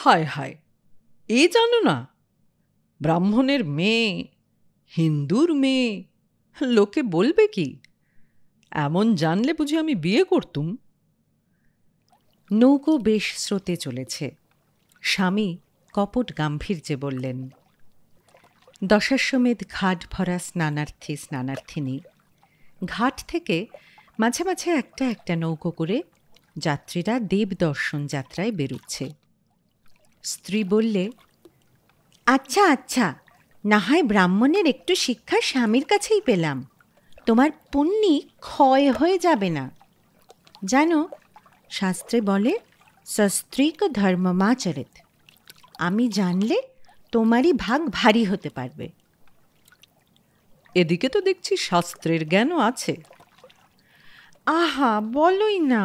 হায় হায় এ জানো না ব্রাহ্মণের মেয়ে হিন্দুর মেয়ে লোকে বলবে কি এমন জানলে বুঝি আমি বিয়ে করতুম নৌকো বেশ স্রোতে চলেছে স্বামী কপট গাম্ভীর্যে বললেন দশাশ্বমেধ ঘাট ভরা স্নানার্থী স্নানার্থিনী ঘাট থেকে মাঝে মাঝে একটা একটা নৌকো করে যাত্রীরা দেব দর্শন যাত্রায় বেরুচ্ছে স্ত্রী বললে আচ্ছা আচ্ছা না হয় ব্রাহ্মণের একটু শিক্ষা স্বামীর কাছেই পেলাম তোমার পুণ্যি ক্ষয় হয়ে যাবে না জানো শাস্ত্রে বলে সস্ত্রীক ধর্মমাচরিত আমি জানলে তোমারই ভাগ ভারী হতে পারবে এদিকে তো দেখছি শাস্ত্রের জ্ঞানও আছে আহা বলোই না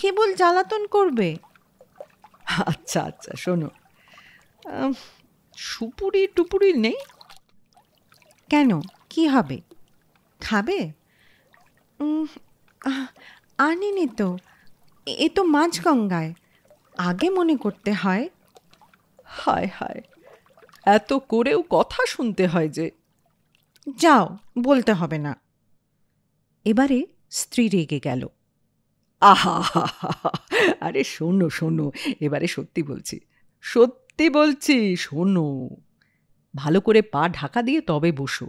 কেবল জ্বালাতন করবে আচ্ছা আচ্ছা শোনো সুপুরি টুপুরি নেই কেন কি হবে খাবে আনিনি তো এ তো মাঝগঙ্গায় আগে মনে করতে হয় হায় হায় এত করেও কথা শুনতে হয় যে যাও বলতে হবে না এবারে স্ত্রী রেগে গেল আহা আরে শোনো শোনো এবারে সত্যি বলছি সত্যি বলছি শোনো ভালো করে পা ঢাকা দিয়ে তবে বসো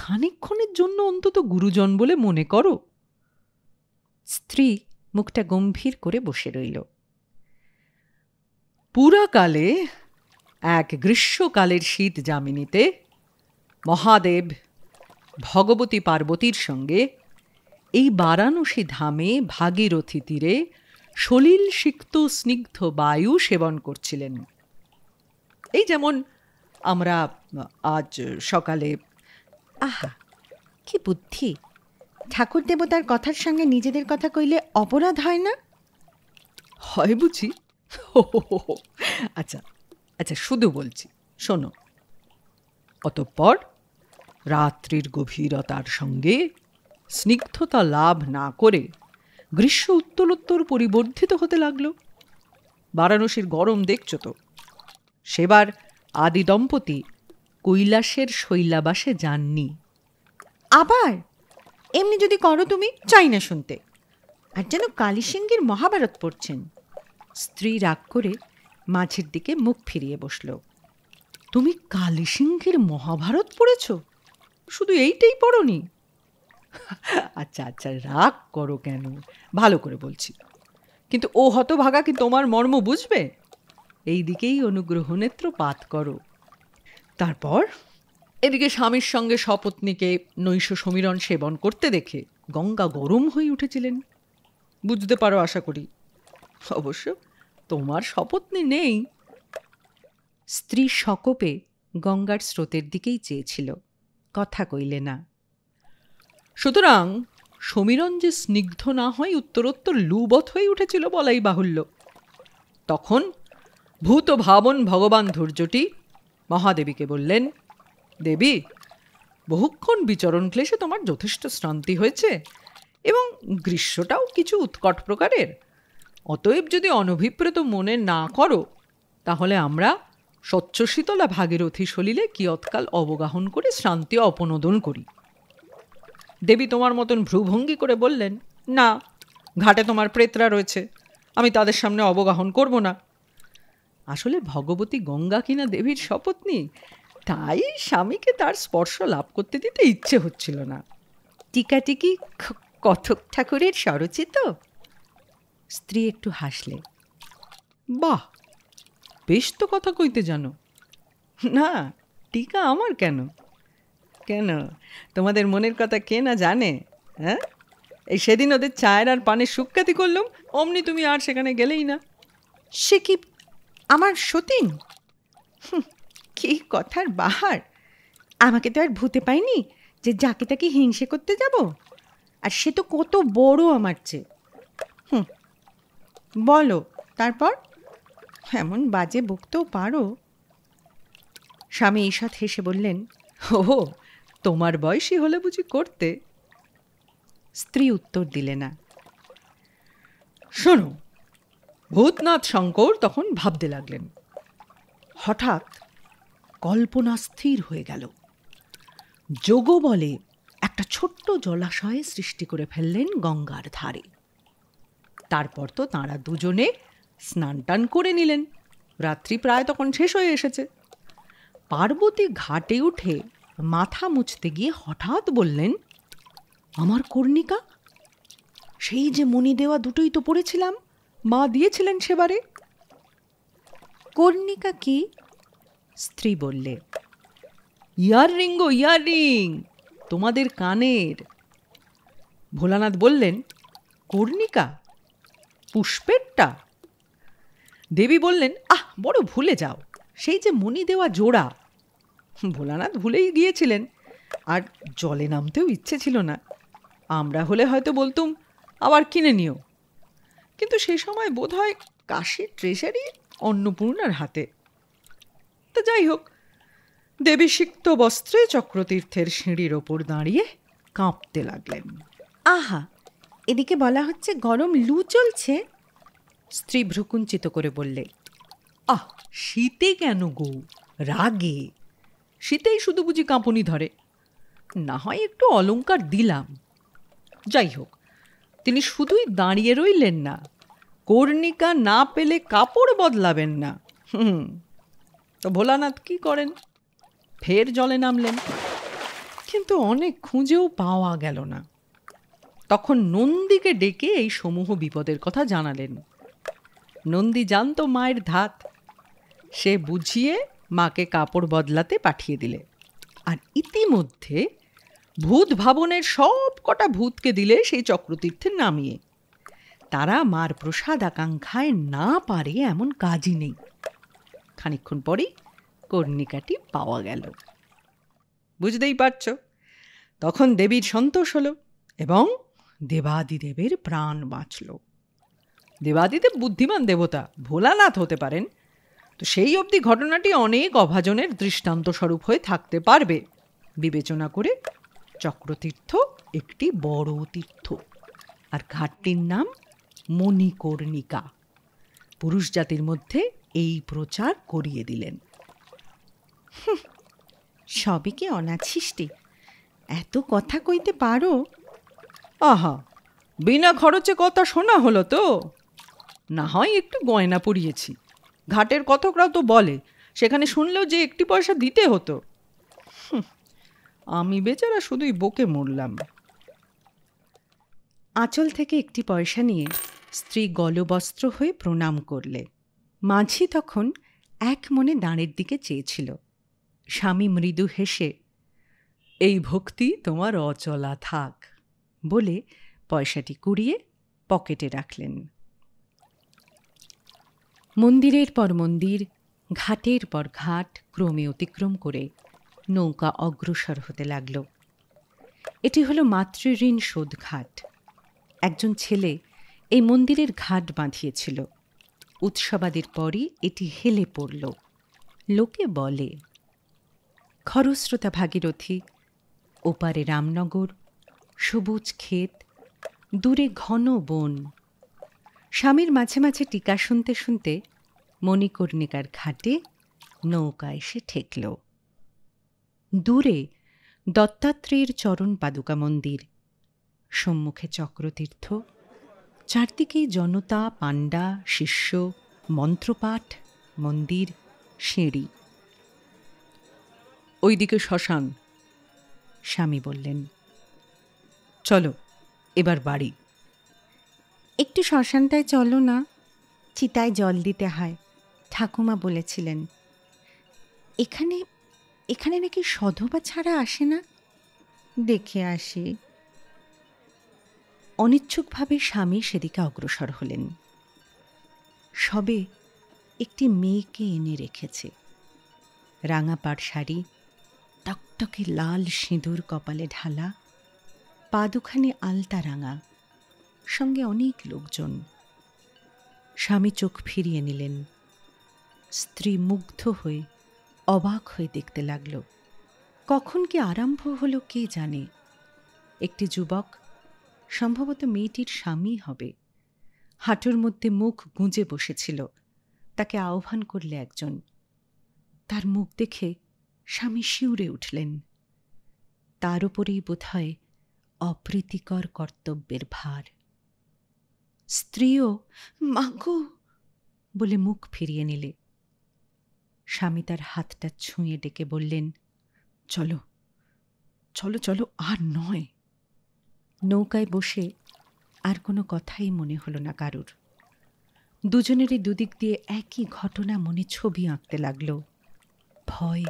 খানিক্ষণের জন্য অন্তত গুরুজন বলে মনে করো স্ত্রী মুখটা গম্ভীর করে বসে রইল পুরাকালে এক গ্রীষ্মকালের শীত যামিনীতে মহাদেব ভগবতী পার্বতীর সঙ্গে এই বারাণসী ধামে ভাগীরথী তীরে সলিল সিক্ত স্নিগ্ধ বায়ু সেবন করছিলেন এই যেমন আমরা আজ সকালে আহা কি বুদ্ধি ঠাকুর দেবতার কথার সঙ্গে নিজেদের কথা কইলে অপরাধ হয় না হয় বুঝি আচ্ছা আচ্ছা শুধু বলছি শোনো অতঃপর রাত্রির গভীরতার সঙ্গে স্নিগ্ধতা লাভ না করে গ্রীষ্ম উত্তরোত্তর পরিবর্ধিত হতে লাগল বারাণসীর গরম দেখছ তো সেবার আদি দম্পতি কৈলাসের শৈলাবাসে যাননি আবার এমনি যদি করো তুমি চাই না শুনতে আর যেন কালীসিঙ্গির মহাভারত পড়ছেন স্ত্রী রাগ করে মাঝের দিকে মুখ ফিরিয়ে বসল তুমি কালীসিংহের মহাভারত পড়েছ শুধু এইটাই পড়নি আচ্ছা আচ্ছা রাগ করো কেন ভালো করে বলছি কিন্তু ও হতভাগা কি তোমার মর্ম বুঝবে এই দিকেই অনুগ্রহ নেত্র পাত করো তারপর এদিকে স্বামীর সঙ্গে সপত্নীকে নৈশ সমীরণ সেবন করতে দেখে গঙ্গা গরম হয়ে উঠেছিলেন বুঝতে পারো আশা করি অবশ্য তোমার সপত্নী নেই স্ত্রী সকপে গঙ্গার স্রোতের দিকেই চেয়েছিল কথা কইলে না সুতরাং সমীরণ যে স্নিগ্ধ না হয় উত্তরোত্তর লুবত হয়ে উঠেছিল বলাই বাহুল্য তখন ভূত ভাবন ভগবান ধৈর্যটি মহাদেবীকে বললেন দেবী বহুক্ষণ বিচরণ ক্লেশে তোমার যথেষ্ট শ্রান্তি হয়েছে এবং গ্রীষ্মটাও কিছু উৎকট প্রকারের অতএব যদি অনভিপ্রেত মনে না করো তাহলে আমরা স্বচ্ছ ভাগের অথি সলিলে কিয়ৎকাল অবগাহন করে শ্রান্তি অপনোদন করি দেবী তোমার মতন ভ্রুভঙ্গি করে বললেন না ঘাটে তোমার প্রেতরা রয়েছে আমি তাদের সামনে অবগাহন করব না আসলে ভগবতী গঙ্গা কিনা দেবীর শপথনি তাই স্বামীকে তার স্পর্শ লাভ করতে দিতে ইচ্ছে হচ্ছিল না টিকাটিকি কথক ঠাকুরের স্বরচিত স্ত্রী একটু হাসলে বাহ বেশ তো কথা কইতে জানো না টিকা আমার কেন কেন তোমাদের মনের কথা কে না জানে হ্যাঁ এই সেদিন ওদের চায়ের আর পানের সুখ্যাতি করলাম অমনি তুমি আর সেখানে গেলেই না সে কি আমার সতীন কি কথার বাহার আমাকে তো আর ভূতে পাইনি যে যাকে তাকে হিংসে করতে যাব আর সে তো কত বড় আমার চেয়ে হুম বলো তারপর এমন বাজে বকতেও পারো স্বামী ঈষৎ হেসে বললেন ও তোমার বয়সী হলে বুঝি করতে স্ত্রী উত্তর দিলে না শোনো ভূতনাথ শঙ্কর তখন ভাবতে লাগলেন হঠাৎ কল্পনা স্থির হয়ে গেল যোগ বলে একটা ছোট্ট জলাশয়ে সৃষ্টি করে ফেললেন গঙ্গার ধারে তারপর তো তাঁরা দুজনে স্নান টান করে নিলেন রাত্রি প্রায় তখন শেষ হয়ে এসেছে পার্বতী ঘাটে উঠে মাথা মুছতে গিয়ে হঠাৎ বললেন আমার কর্ণিকা সেই যে মনি দেওয়া দুটোই তো পড়েছিলাম মা দিয়েছিলেন সেবারে কর্ণিকা কি স্ত্রী বললে ইয়াররিং গো ইয়াররিং তোমাদের কানের ভোলানাথ বললেন কর্ণিকা পুষ্পেরটা দেবী বললেন আহ বড় ভুলে যাও সেই যে মনি দেওয়া জোড়া ভোলানাথ ভুলেই গিয়েছিলেন আর জলে নামতেও ইচ্ছে ছিল না আমরা হলে হয়তো বলতুম আবার কিনে নিও কিন্তু সে সময় বোধ হয় কাশি ট্রেজারি অন্নপূর্ণার হাতে তা যাই হোক দেবীসিক্ত বস্ত্রে চক্রতীর্থের সিঁড়ির ওপর দাঁড়িয়ে কাঁপতে লাগলেন আহা এদিকে বলা হচ্ছে গরম লু চলছে স্ত্রী ভ্রুকুঞ্চিত করে বললে আহ শীতে কেন গো রাগে শীতেই শুধু বুঝি কাঁপুনি ধরে না হয় একটু অলঙ্কার দিলাম যাই হোক তিনি শুধুই দাঁড়িয়ে রইলেন না কর্ণিকা না পেলে কাপড় বদলাবেন না হুম তো ভোলানাথ কি করেন ফের জলে নামলেন কিন্তু অনেক খুঁজেও পাওয়া গেল না তখন নন্দীকে ডেকে এই সমূহ বিপদের কথা জানালেন নন্দী জানত মায়ের ধাত সে বুঝিয়ে মাকে কাপড় বদলাতে পাঠিয়ে দিলে আর ইতিমধ্যে ভূত ভাবনের সব কটা ভূতকে দিলে সেই চক্রতীর্থে নামিয়ে তারা মার প্রসাদ আকাঙ্ক্ষায় না পারে এমন কাজই নেই খানিক্ষণ পরেই কর্ণিকাটি পাওয়া গেল বুঝতেই পারছ তখন দেবীর সন্তোষ হলো এবং দেবাদিদেবের প্রাণ বাঁচল দেবাদিদেব বুদ্ধিমান দেবতা ভোলানাথ হতে পারেন তো সেই অবধি ঘটনাটি অনেক অভাজনের দৃষ্টান্ত স্বরূপ হয়ে থাকতে পারবে বিবেচনা করে চক্রতীর্থ একটি বড় তীর্থ আর ঘাটটির নাম মণিকর্ণিকা পুরুষ জাতির মধ্যে এই প্রচার করিয়ে দিলেন সবই কি অনাছিষ্টি এত কথা কইতে পারো আহা বিনা খরচে কথা শোনা হলো তো না হয় একটু গয়না পরিয়েছি ঘাটের কথকরাও তো বলে সেখানে শুনলেও যে একটি পয়সা দিতে হতো আমি বেচারা শুধুই বকে মরলাম আঁচল থেকে একটি পয়সা নিয়ে স্ত্রী গলবস্ত্র হয়ে প্রণাম করলে মাঝি তখন এক মনে দাঁড়ের দিকে চেয়েছিল স্বামী মৃদু হেসে এই ভক্তি তোমার অচলা থাক বলে পয়সাটি কুড়িয়ে পকেটে রাখলেন মন্দিরের পর মন্দির ঘাটের পর ঘাট ক্রমে অতিক্রম করে নৌকা অগ্রসর হতে লাগল এটি হলো মাতৃঋণ শোধ ঘাট একজন ছেলে এই মন্দিরের ঘাট বাঁধিয়েছিল উৎসবাদের পরই এটি হেলে পড়ল লোকে বলে খরস্রোতা ভাগীরথী ওপারে রামনগর সবুজ ক্ষেত দূরে ঘন বন স্বামীর মাঝে মাঝে টিকা শুনতে শুনতে মণিকর্ণিকার ঘাটে নৌকা এসে ঠেকল দূরে দত্তাত্রেয়ের চরণ পাদুকা মন্দির সম্মুখে চক্রতীর্থ চারদিকেই জনতা পাণ্ডা শিষ্য মন্ত্রপাঠ মন্দির সিঁড়ি ওইদিকে শ্মশান স্বামী বললেন চলো এবার বাড়ি একটু শ্মশানটায় চলো না চিতায় জল দিতে হয় ঠাকুমা বলেছিলেন এখানে এখানে নাকি সধবা ছাড়া আসে না দেখে আসি অনিচ্ছুকভাবে স্বামী সেদিকে অগ্রসর হলেন সবে একটি মেয়েকে এনে রেখেছে রাঙাপাড় শাড়ি টকটকে লাল সিঁদুর কপালে ঢালা পা দুখানে আলতা রাঙা সঙ্গে অনেক লোকজন স্বামী চোখ ফিরিয়ে নিলেন স্ত্রী মুগ্ধ হয়ে অবাক হয়ে দেখতে লাগল কখন কি আরম্ভ হলো কে জানে একটি যুবক সম্ভবত মেয়েটির স্বামী হবে হাঁটুর মধ্যে মুখ গুঁজে বসেছিল তাকে আহ্বান করলে একজন তার মুখ দেখে স্বামী শিউরে উঠলেন তার উপরেই হয় অপ্রীতিকর কর্তব্যের ভার স্ত্রীও মাকু বলে মুখ ফিরিয়ে নিলে স্বামী তার হাতটা ছুঁয়ে ডেকে বললেন চলো চলো চলো আর নয় নৌকায় বসে আর কোনো কথাই মনে হলো না কারুর দুজনেরই দুদিক দিয়ে একই ঘটনা মনে ছবি আঁকতে লাগল ভয়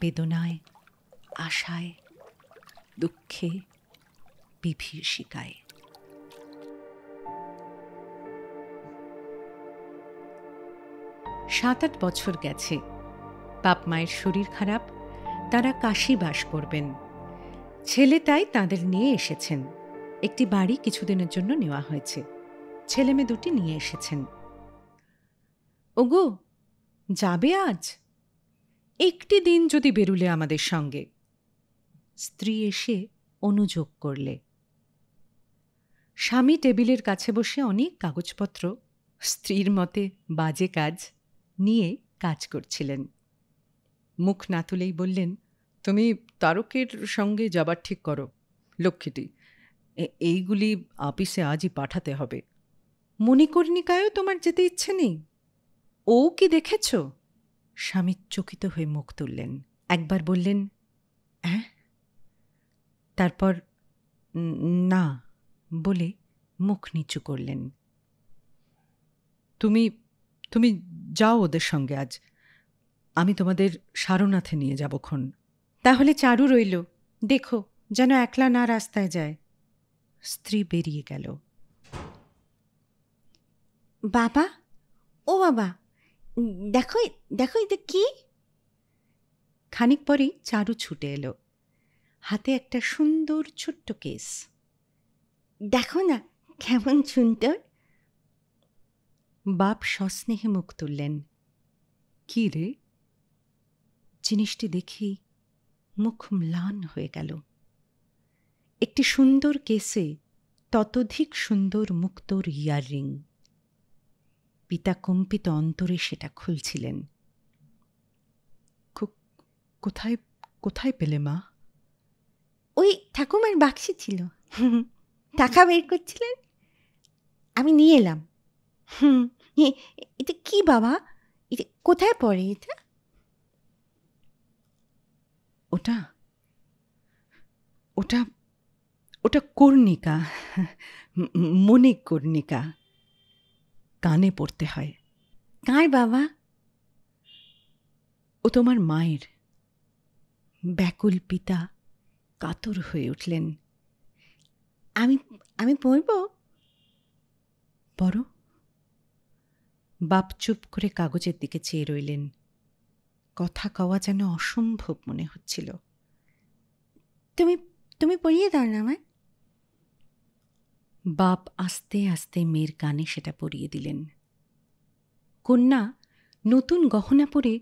বেদনায় আশায় দুঃখে বিভীষিকায় সাত আট বছর গেছে বাপ মায়ের শরীর খারাপ তারা কাশি বাস করবেন ছেলে তাই তাদের নিয়ে এসেছেন একটি বাড়ি কিছুদিনের জন্য নেওয়া হয়েছে ছেলে মেয়ে দুটি নিয়ে এসেছেন ওগো যাবে আজ একটি দিন যদি বেরুলে আমাদের সঙ্গে স্ত্রী এসে অনুযোগ করলে স্বামী টেবিলের কাছে বসে অনেক কাগজপত্র স্ত্রীর মতে বাজে কাজ নিয়ে কাজ করছিলেন মুখ না তুলেই বললেন তুমি তারকের সঙ্গে যাবার ঠিক করো লক্ষ্মীটি এইগুলি আপিসে আজই পাঠাতে হবে মণিকর্ণিকায়ও তোমার যেতে ইচ্ছে নেই ও কি দেখেছ স্বামী চকিত হয়ে মুখ তুললেন একবার বললেন হ্যাঁ তারপর না বলে মুখ নিচু করলেন তুমি তুমি যাও ওদের সঙ্গে আজ আমি তোমাদের সারনাথে নিয়ে ক্ষণ তাহলে চারু রইল দেখো যেন একলা না রাস্তায় যায় স্ত্রী বেরিয়ে গেল বাবা ও বাবা দেখো দেখো এটা কি খানিক পরেই চারু ছুটে এলো হাতে একটা সুন্দর ছোট্ট কেস দেখো না কেমন সুন্দর বাপ সস্নেহে মুখ তুললেন কি রে জিনিসটি দেখি মুখ ম্লান হয়ে গেল একটি সুন্দর কেসে ততোধিক সুন্দর মুক্তোর ইয়াররিং পিতা কম্পিত অন্তরে সেটা খুলছিলেন কোথায় কোথায় পেলে মা ওই ঠাকুমার বাক্সে ছিল টাকা বের করছিলেন আমি নিয়ে এলাম হুম এটা কি বাবা এটা কোথায় পড়ে এটা ওটা ওটা ওটা কর্ণিকা মনে কর্ণিকা কানে পড়তে হয় কার বাবা ও তোমার মায়ের ব্যাকুল পিতা কাতর হয়ে উঠলেন আমি আমি পড়ব পড়ো বাপ চুপ করে কাগজের দিকে চেয়ে রইলেন কথা কওয়া যেন অসম্ভব মনে হচ্ছিল তুমি তুমি পড়িয়ে দাও না আমায় বাপ আস্তে আস্তে মেয়ের কানে সেটা পরিয়ে দিলেন কন্যা নতুন গহনা পরে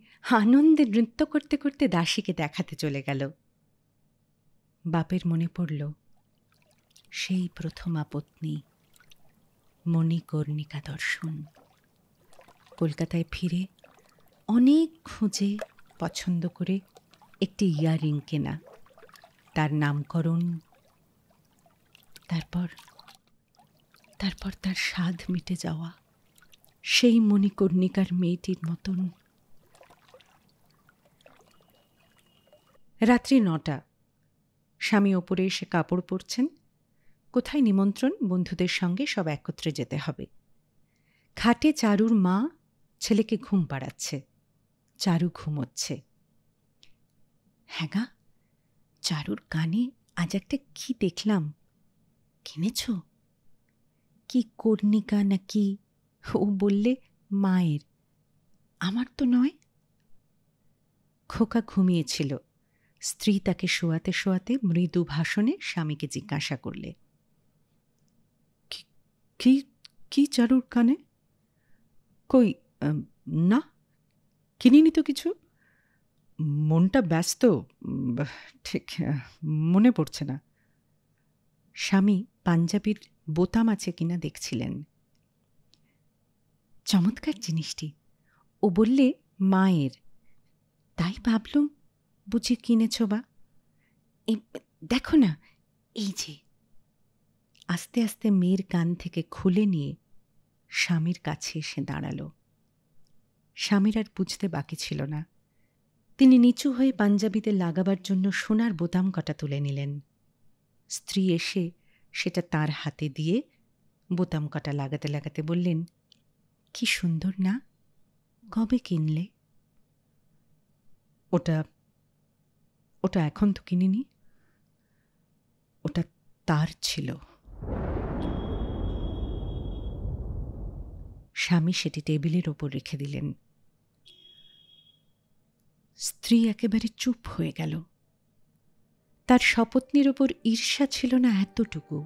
আনন্দে নৃত্য করতে করতে দাসীকে দেখাতে চলে গেল বাপের মনে পড়ল সেই প্রথমা পত্নী মণিকর্ণিকা দর্শন কলকাতায় ফিরে অনেক খুঁজে পছন্দ করে একটি ইয়াররিং কেনা তার নামকরণ তারপর তারপর তার স্বাদ মিটে যাওয়া সেই মণিকর্ণিকার মেয়েটির মতন রাত্রি নটা স্বামী ওপরে এসে কাপড় পরছেন কোথায় নিমন্ত্রণ বন্ধুদের সঙ্গে সব একত্রে যেতে হবে খাটে চারুর মা ছেলেকে ঘুম পাড়াচ্ছে চারু ঘুমোচ্ছে হ্যাঁ চারুর কানে আজ একটা কি দেখলাম কিনেছ কি কর্ণিকা নাকি ও বললে মায়ের আমার তো নয় খোকা ঘুমিয়েছিল স্ত্রী তাকে শোয়াতে শোয়াতে মৃদু ভাষণে স্বামীকে জিজ্ঞাসা করলে কি কি চারুর কানে কই না কিনিনি তো কিছু মনটা ব্যস্ত ঠিক মনে পড়ছে না স্বামী পাঞ্জাবির বোতাম আছে কিনা দেখছিলেন চমৎকার জিনিসটি ও বললে মায়ের তাই ভাবলুম বুঝি কিনেছ বা দেখো না এই যে আস্তে আস্তে মেয়ের কান থেকে খুলে নিয়ে স্বামীর কাছে এসে দাঁড়ালো স্বামীর আর বুঝতে বাকি ছিল না তিনি নিচু হয়ে পাঞ্জাবিতে লাগাবার জন্য সোনার বোতাম কটা তুলে নিলেন স্ত্রী এসে সেটা তার হাতে দিয়ে বোতাম কটা লাগাতে লাগাতে বললেন কি সুন্দর না কবে কিনলে ওটা ওটা এখন তো কিনিনি ওটা তার ছিল স্বামী সেটি টেবিলের ওপর রেখে দিলেন স্ত্রী একেবারে চুপ হয়ে গেল তার স্বপত্নীর ওপর ঈর্ষা ছিল না এতটুকু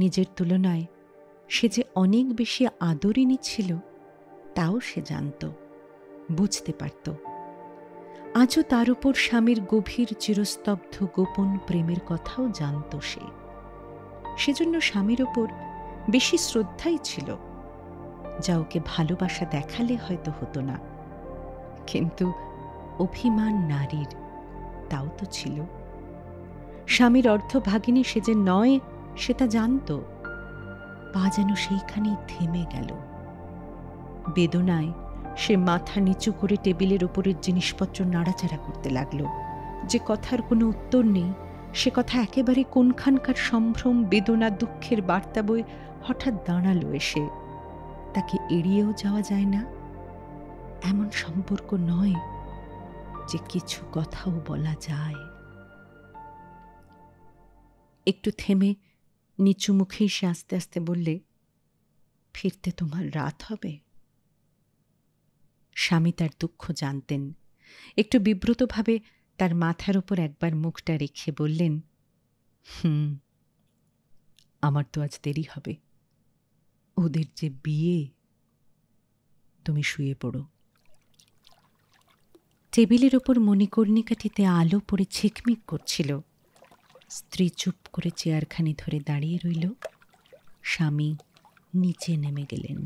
নিজের তুলনায় সে যে অনেক বেশি আদরিণী ছিল তাও সে জানত বুঝতে পারত আজও তার উপর স্বামীর গভীর চিরস্তব্ধ গোপন প্রেমের কথাও জানত সে সেজন্য স্বামীর ওপর বেশি শ্রদ্ধাই ছিল যা ওকে ভালোবাসা দেখালে হয়তো হতো না কিন্তু অভিমান নারীর তাও তো ছিল স্বামীর ভাগিনী সে যে নয় সে তা জানত পা যেন সেইখানেই থেমে গেল বেদনায় সে মাথা নিচু করে টেবিলের ওপরের জিনিসপত্র নাড়াচাড়া করতে লাগলো যে কথার কোনো উত্তর নেই সে কথা একেবারে কোনখানকার সম্ভ্রম বেদনা দুঃখের বার্তা বই হঠাৎ দাঁড়ালো এসে তাকে এড়িয়েও যাওয়া যায় না এমন সম্পর্ক নয় যে কিছু কথাও বলা যায় একটু থেমে নিচু মুখেই সে আস্তে আস্তে বললে ফিরতে তোমার রাত হবে স্বামী তার দুঃখ জানতেন একটু বিব্রতভাবে তার মাথার উপর একবার মুখটা রেখে বললেন হুম আমার তো আজ দেরি হবে ওদের যে বিয়ে তুমি শুয়ে পড়ো টেবিলের ওপর মণিকর্ণিকাঠিতে আলো পড়ে ঝিকমিক করছিল স্ত্রী চুপ করে চেয়ারখানি ধরে দাঁড়িয়ে রইল স্বামী নিচে নেমে গেলেন